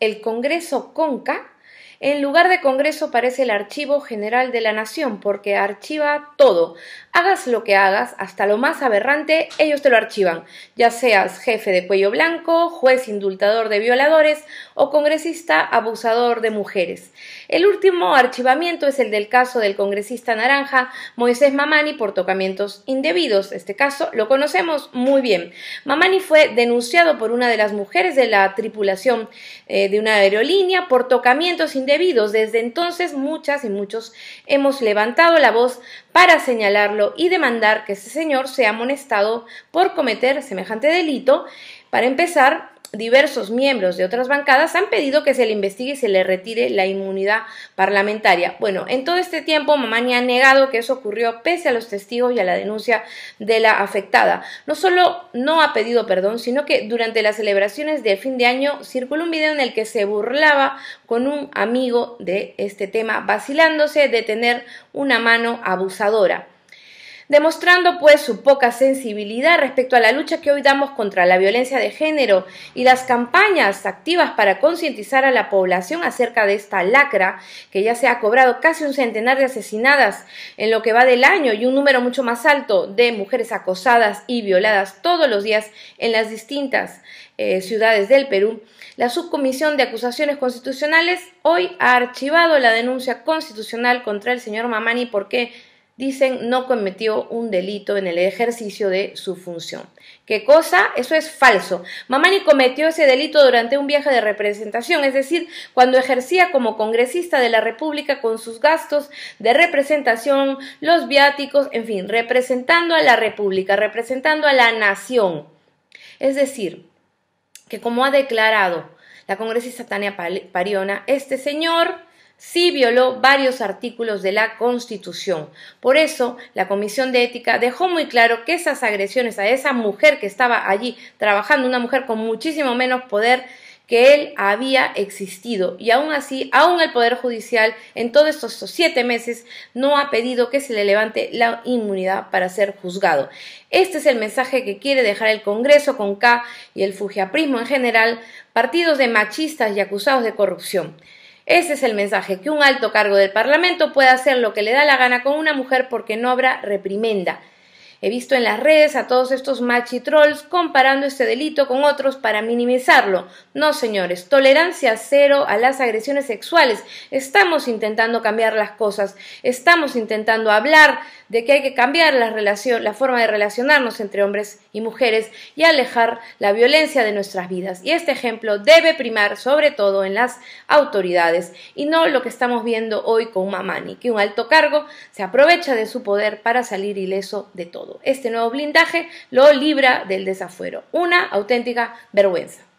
El Congreso CONCA en lugar de Congreso parece el Archivo General de la Nación, porque archiva todo. Hagas lo que hagas, hasta lo más aberrante, ellos te lo archivan, ya seas jefe de cuello blanco, juez indultador de violadores o congresista abusador de mujeres. El último archivamiento es el del caso del congresista naranja Moisés Mamani por tocamientos indebidos. Este caso lo conocemos muy bien. Mamani fue denunciado por una de las mujeres de la tripulación eh, de una aerolínea por tocamientos indebidos desde entonces muchas y muchos hemos levantado la voz para señalarlo y demandar que ese señor sea amonestado por cometer semejante delito. Para empezar, diversos miembros de otras bancadas han pedido que se le investigue y se le retire la inmunidad parlamentaria. Bueno, en todo este tiempo Mamani ha negado que eso ocurrió pese a los testigos y a la denuncia de la afectada. No solo no ha pedido perdón, sino que durante las celebraciones de fin de año circuló un video en el que se burlaba con un amigo de este tema, vacilándose de tener una mano abusadora demostrando pues su poca sensibilidad respecto a la lucha que hoy damos contra la violencia de género y las campañas activas para concientizar a la población acerca de esta lacra que ya se ha cobrado casi un centenar de asesinadas en lo que va del año y un número mucho más alto de mujeres acosadas y violadas todos los días en las distintas eh, ciudades del Perú, la Subcomisión de Acusaciones Constitucionales hoy ha archivado la denuncia constitucional contra el señor Mamani porque dicen no cometió un delito en el ejercicio de su función. ¿Qué cosa? Eso es falso. Mamani cometió ese delito durante un viaje de representación, es decir, cuando ejercía como congresista de la República con sus gastos de representación, los viáticos, en fin, representando a la República, representando a la nación. Es decir, que como ha declarado la congresista Tania Pariona, este señor sí violó varios artículos de la Constitución. Por eso, la Comisión de Ética dejó muy claro que esas agresiones a esa mujer que estaba allí trabajando, una mujer con muchísimo menos poder, que él había existido y aún así, aún el Poder Judicial en todos estos, siete meses no ha pedido que se le levante la inmunidad para ser juzgado. Este es el mensaje que quiere dejar el Congreso con K y el fujiaprismo en general, partidos de machistas y acusados de corrupción. Ese es el mensaje, que un alto cargo del Parlamento puede hacer lo que le da la gana con una mujer porque no habrá reprimenda. He visto en las redes a todos estos machi trolls comparando este delito con otros para minimizarlo. No, señores, tolerancia cero a las agresiones sexuales. Estamos intentando cambiar las cosas. Estamos intentando hablar de que hay que cambiar la, la forma de relacionarnos entre hombres y mujeres y alejar la violencia de nuestras vidas. Y este ejemplo debe primar sobre todo en las autoridades y no lo que estamos viendo hoy con Mamani, que un alto cargo se aprovecha de su poder para salir ileso de todo. Este nuevo blindaje lo libra del desafuero. Una auténtica vergüenza.